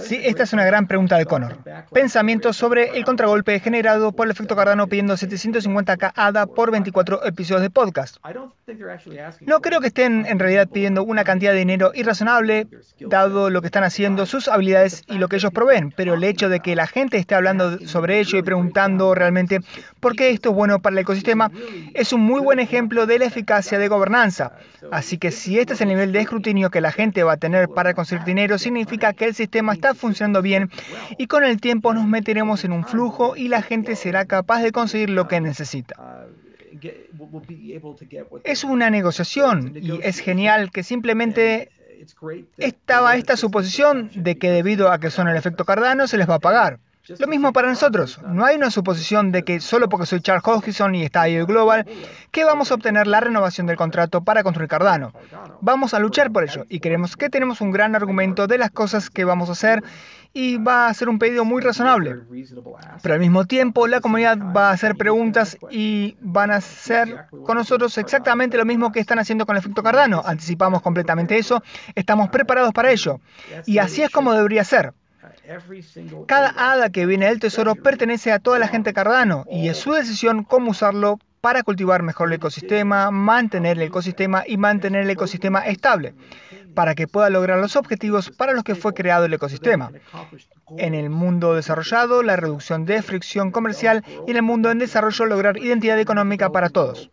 Sí, esta es una gran pregunta de Connor. Pensamiento sobre el contragolpe generado por el efecto Cardano pidiendo 750k ADA por 24 episodios de podcast. No creo que estén en realidad pidiendo una cantidad de dinero irrazonable, dado lo que están haciendo, sus habilidades y lo que ellos proveen, pero el hecho de que la gente esté hablando sobre ello y preguntando realmente por qué esto es bueno para el ecosistema es un muy buen ejemplo de la eficacia de gobernanza. Uh, Así que si este es el nivel de escrutinio que la gente va a tener para conseguir dinero, significa que el el sistema está funcionando bien y con el tiempo nos meteremos en un flujo y la gente será capaz de conseguir lo que necesita. Es una negociación y es genial que simplemente estaba esta suposición de que debido a que son el efecto Cardano se les va a pagar. Lo mismo para nosotros. No hay una suposición de que solo porque soy Charles Hodgson y está Global, que vamos a obtener la renovación del contrato para construir Cardano. Vamos a luchar por ello y creemos que tenemos un gran argumento de las cosas que vamos a hacer y va a ser un pedido muy razonable. Pero al mismo tiempo, la comunidad va a hacer preguntas y van a hacer con nosotros exactamente lo mismo que están haciendo con el efecto Cardano. Anticipamos completamente eso, estamos preparados para ello. Y así es como debería ser. Cada hada que viene del tesoro pertenece a toda la gente Cardano y es su decisión cómo usarlo para cultivar mejor el ecosistema, mantener el ecosistema y mantener el ecosistema estable, para que pueda lograr los objetivos para los que fue creado el ecosistema. En el mundo desarrollado, la reducción de fricción comercial y en el mundo en desarrollo, lograr identidad económica para todos.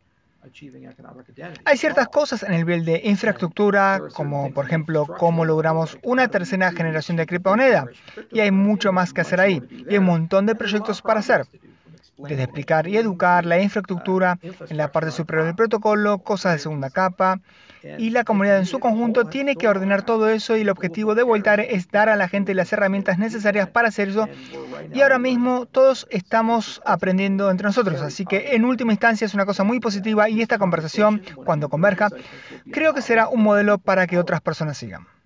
Hay ciertas cosas en el nivel de infraestructura, como por ejemplo cómo logramos una tercera generación de criptomoneda, y hay mucho más que hacer ahí, y hay un montón de proyectos para hacer desde explicar y educar la infraestructura ah, en la parte superior del protocolo, cosas de segunda capa, y la comunidad en su conjunto tiene que ordenar todo eso y el objetivo de Voltar es dar a la gente las herramientas necesarias para hacer eso. Y ahora mismo todos estamos aprendiendo entre nosotros, así que en última instancia es una cosa muy positiva y esta conversación, cuando converja, creo que será un modelo para que otras personas sigan.